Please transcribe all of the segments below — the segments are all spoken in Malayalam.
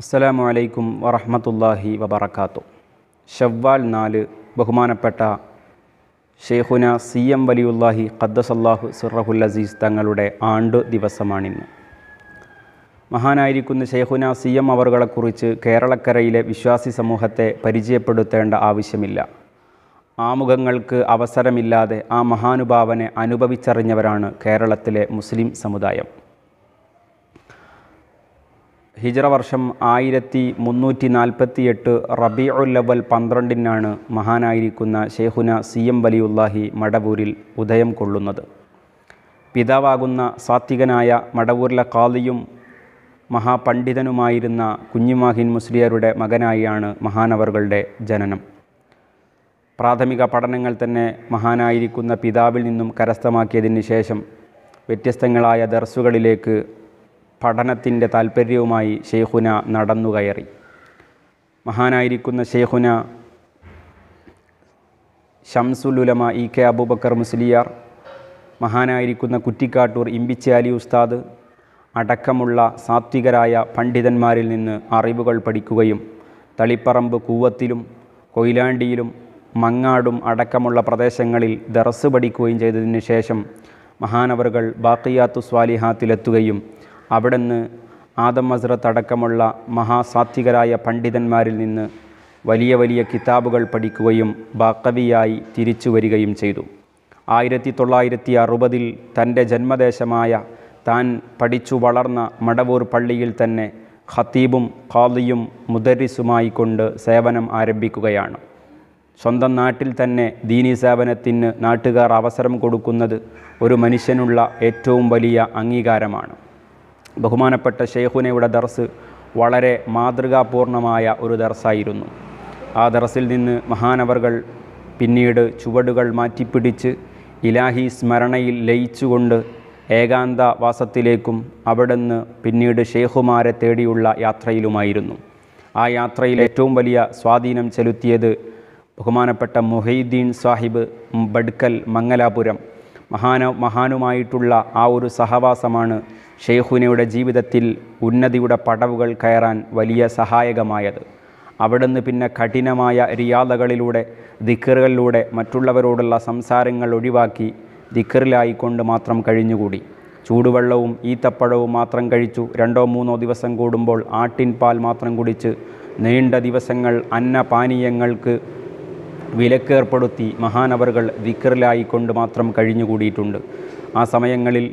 അസ്സലാമു അലൈക്കും വറഹമത്തല്ലാഹി വബർക്കാത്തു ഷവ്വാൽ നാല് ബഹുമാനപ്പെട്ട ഷെയ്ഖുന സി എം വലിയുല്ലാഹി ഖദ്ദസല്ലാഹു സിറഹുൽ അസീസ് തങ്ങളുടെ ആണ്ട് ദിവസമാണിന്ന് മഹാനായിരിക്കുന്ന ഷെയ്ഖുന സി എം അവറുകളെക്കുറിച്ച് കേരളക്കരയിലെ വിശ്വാസി സമൂഹത്തെ പരിചയപ്പെടുത്തേണ്ട ആവശ്യമില്ല ആമുഖങ്ങൾക്ക് അവസരമില്ലാതെ ആ മഹാനുഭാവനെ അനുഭവിച്ചറിഞ്ഞവരാണ് കേരളത്തിലെ മുസ്ലിം സമുദായം ഹിജറ വർഷം ആയിരത്തി മുന്നൂറ്റി നാൽപ്പത്തി എട്ട് റബി പന്ത്രണ്ടിനാണ് മഹാനായിരിക്കുന്ന ഷേഹുന സി എം വലിയുല്ലാഹി മടവൂരിൽ ഉദയം കൊള്ളുന്നത് പിതാവാകുന്ന സാത്വികനായ മടവൂരിലെ കാളിയും മഹാപണ്ഡിതനുമായിരുന്ന കുഞ്ഞിമാഹിൻ മുസ്ലിയരുടെ മകനായാണ് മഹാനവറുകളുടെ ജനനം പ്രാഥമിക പഠനങ്ങൾ തന്നെ മഹാനായിരിക്കുന്ന പിതാവിൽ നിന്നും കരസ്ഥമാക്കിയതിന് ശേഷം വ്യത്യസ്തങ്ങളായ ദർസുകളിലേക്ക് പഠനത്തിൻ്റെ താല്പര്യവുമായി ഷെയ്ഖുന നടന്നു കയറി മഹാനായിരിക്കുന്ന ഷെയ്ഖുന ഷംസുലുലമ ഇ കെ അബൂബക്കർ മുസ്ലിയാർ മഹാനായിരിക്കുന്ന കുറ്റിക്കാട്ടൂർ ഇമ്പിച്ചാലി ഉസ്താദ് അടക്കമുള്ള സാത്വികരായ പണ്ഡിതന്മാരിൽ നിന്ന് അറിവുകൾ പഠിക്കുകയും തളിപ്പറമ്പ് കൂവത്തിലും കൊയിലാണ്ടിയിലും മങ്ങാടും അടക്കമുള്ള പ്രദേശങ്ങളിൽ ദറസ് പഠിക്കുകയും ചെയ്തതിന് ശേഷം മഹാനവറുകൾ ബാക്കിയാത്തു സ്വാലിഹാത്തിലെത്തുകയും അവിടുന്ന് ആദം ഹസ്രത്ത് അടക്കമുള്ള മഹാസാത്വികരായ പണ്ഡിതന്മാരിൽ നിന്ന് വലിയ വലിയ കിതാബുകൾ പഠിക്കുകയും ബാക്കവിയായി തിരിച്ചു വരികയും ചെയ്തു ആയിരത്തി തൊള്ളായിരത്തി അറുപതിൽ തൻ്റെ ജന്മദേശമായ താൻ പഠിച്ചു വളർന്ന മടവൂർ പള്ളിയിൽ തന്നെ ഖത്തീബും ഖാദിയും മുദരിസുമായി കൊണ്ട് സേവനം ആരംഭിക്കുകയാണ് സ്വന്തം നാട്ടിൽ തന്നെ ദീനീ സേവനത്തിന് നാട്ടുകാർ അവസരം കൊടുക്കുന്നത് ഒരു മനുഷ്യനുള്ള ഏറ്റവും വലിയ അംഗീകാരമാണ് ബഹുമാനപ്പെട്ട ഷെയ്ഖുനയുടെ ദർസ് വളരെ മാതൃകാപൂർണമായ ഒരു ദർസായിരുന്നു ആ ദർസിൽ നിന്ന് മഹാനവർകൾ പിന്നീട് ചുവടുകൾ മാറ്റിപ്പിടിച്ച് ഇലാഹി സ്മരണയിൽ ലയിച്ചുകൊണ്ട് ഏകാന്ത വാസത്തിലേക്കും അവിടുന്ന് പിന്നീട് ഷെയ്ഖുമാരെ തേടിയുള്ള യാത്രയിലുമായിരുന്നു ആ യാത്രയിൽ ഏറ്റവും വലിയ സ്വാധീനം ചെലുത്തിയത് ബഹുമാനപ്പെട്ട മുഹൈദ്ദീൻ സാഹിബ് ബഡ്കൽ മംഗലാപുരം മഹാന മഹാനുമായിട്ടുള്ള ആ ഒരു സഹവാസമാണ് ഷെയ്ഖുനയുടെ ജീവിതത്തിൽ ഉന്നതിയുടെ പടവുകൾ കയറാൻ വലിയ സഹായകമായത് അവിടുന്ന് പിന്നെ കഠിനമായ റിയാദകളിലൂടെ ദിക്കറുകളിലൂടെ മറ്റുള്ളവരോടുള്ള സംസാരങ്ങൾ ഒഴിവാക്കി ദിക്കറിലായിക്കൊണ്ട് മാത്രം കഴിഞ്ഞുകൂടി ചൂടുവെള്ളവും ഈത്തപ്പഴവും മാത്രം കഴിച്ചു രണ്ടോ മൂന്നോ ദിവസം കൂടുമ്പോൾ ആട്ടിൻ പാൽ മാത്രം കുടിച്ച് നീണ്ട ദിവസങ്ങൾ അന്നപാനീയങ്ങൾക്ക് വിലക്കേർപ്പെടുത്തി മഹാനവറുകൾ ദിക്കറിലായിക്കൊണ്ട് മാത്രം കഴിഞ്ഞുകൂടിയിട്ടുണ്ട് ആ സമയങ്ങളിൽ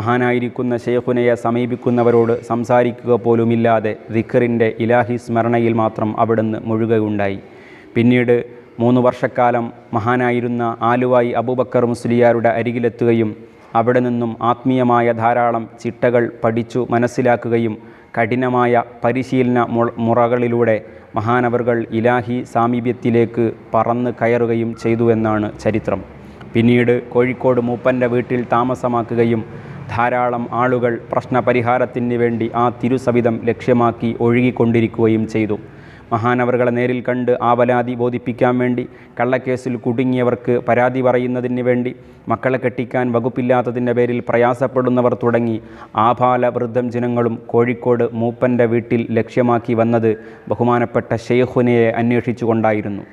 മഹാനായിരിക്കുന്ന ഷെയ്ഖുനയെ സമീപിക്കുന്നവരോട് സംസാരിക്കുക പോലുമില്ലാതെ ദിഖറിൻ്റെ ഇലാഹി സ്മരണയിൽ മാത്രം അവിടുന്ന് മുഴുകയുണ്ടായി പിന്നീട് മൂന്ന് വർഷക്കാലം മഹാനായിരുന്ന ആലുവായി അബൂബക്കർ മുസ്ലിയാരുടെ അരികിലെത്തുകയും അവിടെ നിന്നും ആത്മീയമായ ധാരാളം ചിട്ടകൾ പഠിച്ചു മനസ്സിലാക്കുകയും കഠിനമായ പരിശീലന മുറകളിലൂടെ മഹാനവറുകൾ ഇലാഹി സാമീപ്യത്തിലേക്ക് പറന്ന് കയറുകയും ചെയ്തുവെന്നാണ് ചരിത്രം പിന്നീട് കോഴിക്കോട് മൂപ്പൻ്റെ വീട്ടിൽ താമസമാക്കുകയും ധാരാളം ആളുകൾ പ്രശ്നപരിഹാരത്തിന് വേണ്ടി ആ തിരുസവിധം ലക്ഷ്യമാക്കി ഒഴുകിക്കൊണ്ടിരിക്കുകയും ചെയ്തു മഹാനവറുകളെ നേരിൽ കണ്ട് ആവലാതി ബോധിപ്പിക്കാൻ വേണ്ടി കള്ളക്കേസിൽ കുടുങ്ങിയവർക്ക് പരാതി പറയുന്നതിന് വേണ്ടി മക്കളെ കെട്ടിക്കാൻ വകുപ്പില്ലാത്തതിൻ്റെ പേരിൽ പ്രയാസപ്പെടുന്നവർ തുടങ്ങി ആഭാല വൃദ്ധം ജനങ്ങളും കോഴിക്കോട് മൂപ്പൻ്റെ വീട്ടിൽ ലക്ഷ്യമാക്കി വന്നത് ബഹുമാനപ്പെട്ട ഷെയ്ഹുനയെ അന്വേഷിച്ചുകൊണ്ടായിരുന്നു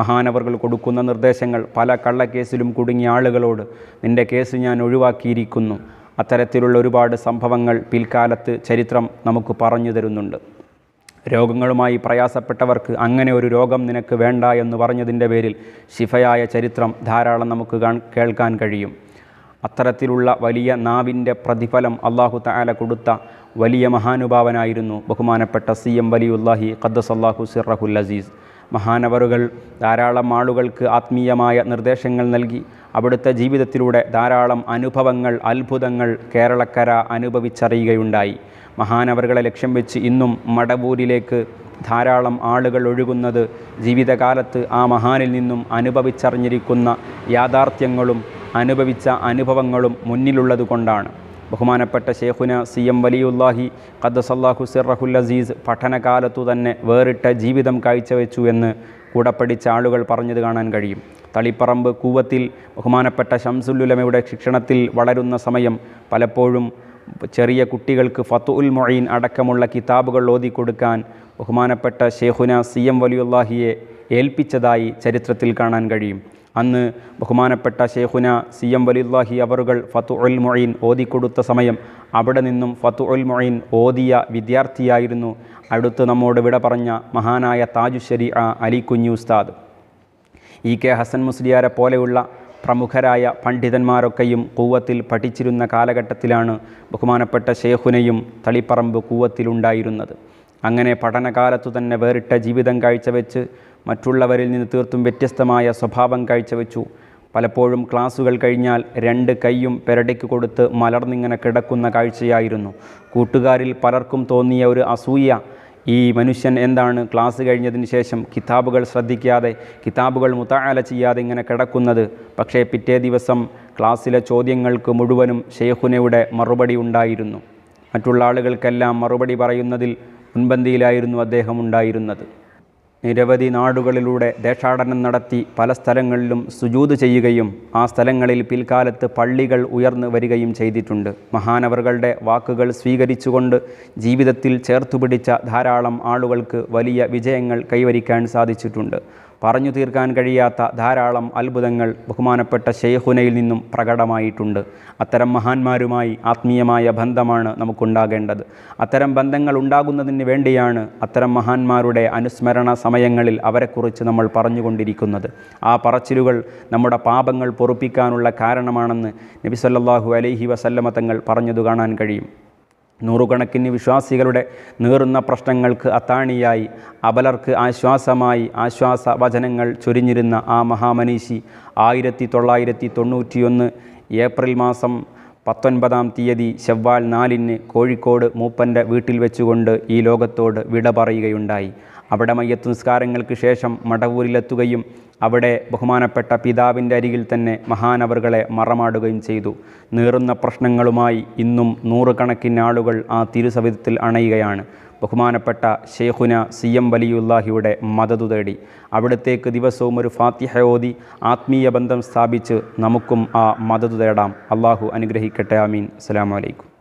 മഹാനവറുകൾ കൊടുക്കുന്ന നിർദ്ദേശങ്ങൾ പല കള്ളക്കേസിലും കുടുങ്ങിയ ആളുകളോട് നിൻ്റെ കേസ് ഞാൻ ഒഴിവാക്കിയിരിക്കുന്നു അത്തരത്തിലുള്ള ഒരുപാട് സംഭവങ്ങൾ പിൽക്കാലത്ത് ചരിത്രം നമുക്ക് പറഞ്ഞു തരുന്നുണ്ട് രോഗങ്ങളുമായി പ്രയാസപ്പെട്ടവർക്ക് അങ്ങനെ ഒരു രോഗം നിനക്ക് വേണ്ട എന്ന് പറഞ്ഞതിൻ്റെ പേരിൽ ശിഫയായ ചരിത്രം ധാരാളം നമുക്ക് കേൾക്കാൻ കഴിയും അത്തരത്തിലുള്ള വലിയ നാവിൻ്റെ പ്രതിഫലം അള്ളാഹു താല കൊടുത്ത വലിയ മഹാനുഭാവനായിരുന്നു ബഹുമാനപ്പെട്ട സി എം വലിയുല്ലാഹി ഖദ്ദസ് അള്ളാഹു സിറഹുൽ അസീസ് മഹാനവറുകൾ ധാരാളം ആളുകൾക്ക് ആത്മീയമായ നിർദ്ദേശങ്ങൾ നൽകി അവിടുത്തെ ജീവിതത്തിലൂടെ ധാരാളം അനുഭവങ്ങൾ അത്ഭുതങ്ങൾ കേരളക്കര അനുഭവിച്ചറിയുകയുണ്ടായി മഹാനവറുകളെ ലക്ഷ്യം വെച്ച് ഇന്നും മടവൂരിലേക്ക് ധാരാളം ആളുകൾ ഒഴുകുന്നത് ജീവിതകാലത്ത് ആ മഹാനിൽ നിന്നും അനുഭവിച്ചറിഞ്ഞിരിക്കുന്ന യാഥാർത്ഥ്യങ്ങളും അനുഭവിച്ച അനുഭവങ്ങളും മുന്നിലുള്ളത് കൊണ്ടാണ് ബഹുമാനപ്പെട്ട ഷേഖുന സി എം വലിയുല്ലാഹി ഖദ്സല്ലാഹു സിറഹുൽ അസീസ് പഠനകാലത്തു തന്നെ വേറിട്ട ജീവിതം കാഴ്ചവെച്ചു എന്ന് കൂടെ പഠിച്ച ആളുകൾ പറഞ്ഞത് കാണാൻ കഴിയും തളിപ്പറമ്പ് കൂവത്തിൽ ബഹുമാനപ്പെട്ട ഷംസുല്ലുലമയുടെ ശിക്ഷണത്തിൽ വളരുന്ന സമയം പലപ്പോഴും ചെറിയ കുട്ടികൾക്ക് ഫത്തുൽ മൊഴീൻ അടക്കമുള്ള കിതാബുകൾ ഓതിക്കൊടുക്കാൻ ബഹുമാനപ്പെട്ട ഷേഖുന സി എം വലിയുല്ലാഹിയെ ഏൽപ്പിച്ചതായി ചരിത്രത്തിൽ കാണാൻ കഴിയും അന്ന് ബഹുമാനപ്പെട്ട ഷേഖുന സി എം വലിയുല്ലാഹി അവറുകൾ ഫത്തു ഉൽ മൊയ്ൻ ഓതിക്കൊടുത്ത സമയം അവിടെ നിന്നും ഫത്തു ഉൽ മൊയ്ൻ ഓതിയ വിദ്യാർത്ഥിയായിരുന്നു അടുത്ത് നമ്മോട് വിട പറഞ്ഞ മഹാനായ താജു ഷരി അലി കുഞ്ഞു ഉസ്താദ് ഇ കെ ഹസൻ മുസ്ലിയാരെ പോലെയുള്ള പ്രമുഖരായ പണ്ഡിതന്മാരൊക്കെയും കൂവത്തിൽ പഠിച്ചിരുന്ന കാലഘട്ടത്തിലാണ് ബഹുമാനപ്പെട്ട ഷേഖുനയും തളിപ്പറമ്പ് കൂവത്തിലുണ്ടായിരുന്നത് അങ്ങനെ പഠനകാലത്തു തന്നെ വേറിട്ട ജീവിതം കാഴ്ചവെച്ച് മറ്റുള്ളവരിൽ നിന്ന് തീർത്തും വ്യത്യസ്തമായ സ്വഭാവം കാഴ്ചവെച്ചു പലപ്പോഴും ക്ലാസുകൾ കഴിഞ്ഞാൽ രണ്ട് കൈയും പെരടിക്ക് കൊടുത്ത് മലർന്നിങ്ങനെ കിടക്കുന്ന കാഴ്ചയായിരുന്നു കൂട്ടുകാരിൽ പലർക്കും തോന്നിയ ഒരു അസൂയ ഈ മനുഷ്യൻ എന്താണ് ക്ലാസ് കഴിഞ്ഞതിന് ശേഷം കിതാബുകൾ ശ്രദ്ധിക്കാതെ കിതാബുകൾ മുത്താല ചെയ്യാതെ ഇങ്ങനെ കിടക്കുന്നത് പക്ഷേ പിറ്റേ ദിവസം ക്ലാസ്സിലെ ചോദ്യങ്ങൾക്ക് മുഴുവനും ഷെയ്ഖുനയുടെ മറുപടി ഉണ്ടായിരുന്നു മറ്റുള്ള ആളുകൾക്കെല്ലാം മറുപടി പറയുന്നതിൽ മുൻപന്തിയിലായിരുന്നു അദ്ദേഹം ഉണ്ടായിരുന്നത് നിരവധി നാടുകളിലൂടെ ദേശാടനം നടത്തി പല സ്ഥലങ്ങളിലും സുജൂത് ചെയ്യുകയും ആ സ്ഥലങ്ങളിൽ പിൽക്കാലത്ത് പള്ളികൾ ഉയർന്നു വരികയും ചെയ്തിട്ടുണ്ട് മഹാനവറുകളുടെ വാക്കുകൾ സ്വീകരിച്ചുകൊണ്ട് ജീവിതത്തിൽ ചേർത്തുപിടിച്ച ധാരാളം ആളുകൾക്ക് വലിയ വിജയങ്ങൾ കൈവരിക്കാൻ സാധിച്ചിട്ടുണ്ട് പറഞ്ഞു തീർക്കാൻ കഴിയാത്ത ധാരാളം അത്ഭുതങ്ങൾ ബഹുമാനപ്പെട്ട ഷെയ്ഹുനയിൽ നിന്നും പ്രകടമായിട്ടുണ്ട് അത്തരം മഹാന്മാരുമായി ആത്മീയമായ ബന്ധമാണ് നമുക്കുണ്ടാകേണ്ടത് അത്തരം ബന്ധങ്ങൾ ഉണ്ടാകുന്നതിന് വേണ്ടിയാണ് അത്തരം മഹാന്മാരുടെ അനുസ്മരണ സമയങ്ങളിൽ അവരെക്കുറിച്ച് നമ്മൾ പറഞ്ഞുകൊണ്ടിരിക്കുന്നത് ആ പറച്ചിലുകൾ നമ്മുടെ പാപങ്ങൾ പൊറുപ്പിക്കാനുള്ള കാരണമാണെന്ന് നബിസല്ലാഹു അലൈഹി വസല്ലമ തങ്ങൾ പറഞ്ഞതു കാണാൻ കഴിയും നൂറുകണക്കിന് വിശ്വാസികളുടെ നീറുന്ന പ്രശ്നങ്ങൾക്ക് അത്താണിയായി അബലർക്ക് ആശ്വാസമായി ആശ്വാസ വചനങ്ങൾ ചൊരിഞ്ഞിരുന്ന ആ മഹാമനീഷി ആയിരത്തി തൊള്ളായിരത്തി തൊണ്ണൂറ്റിയൊന്ന് ഏപ്രിൽ മാസം പത്തൊൻപതാം തീയതി ചെവ്വാൽ നാലിന് കോഴിക്കോട് മൂപ്പൻ്റെ വീട്ടിൽ വെച്ചുകൊണ്ട് ഈ ലോകത്തോട് വിട പറയുകയുണ്ടായി അവിടെ മയ്യത്ത് നിസ്കാരങ്ങൾക്ക് ശേഷം മടവൂരിലെത്തുകയും അവിടെ ബഹുമാനപ്പെട്ട പിതാവിൻ്റെ അരികിൽ തന്നെ മഹാനവറുകളെ മറമാടുകയും ചെയ്തു നീറുന്ന പ്രശ്നങ്ങളുമായി ഇന്നും നൂറുകണക്കിന് ആളുകൾ ആ തിരുസവിധത്തിൽ അണയുകയാണ് ബഹുമാനപ്പെട്ട ഷെയ്ഖുന സി എം വലിയുല്ലാഹിയുടെ മദതു തേടി അവിടത്തേക്ക് ദിവസവും ഒരു ഫാത്തിഹ ഓതി ആത്മീയ ബന്ധം സ്ഥാപിച്ച് നമുക്കും ആ മദതു തേടാം അള്ളാഹു അനുഗ്രഹിക്കട്ടെ ആമീൻ അസ്സാം വലൈക്കും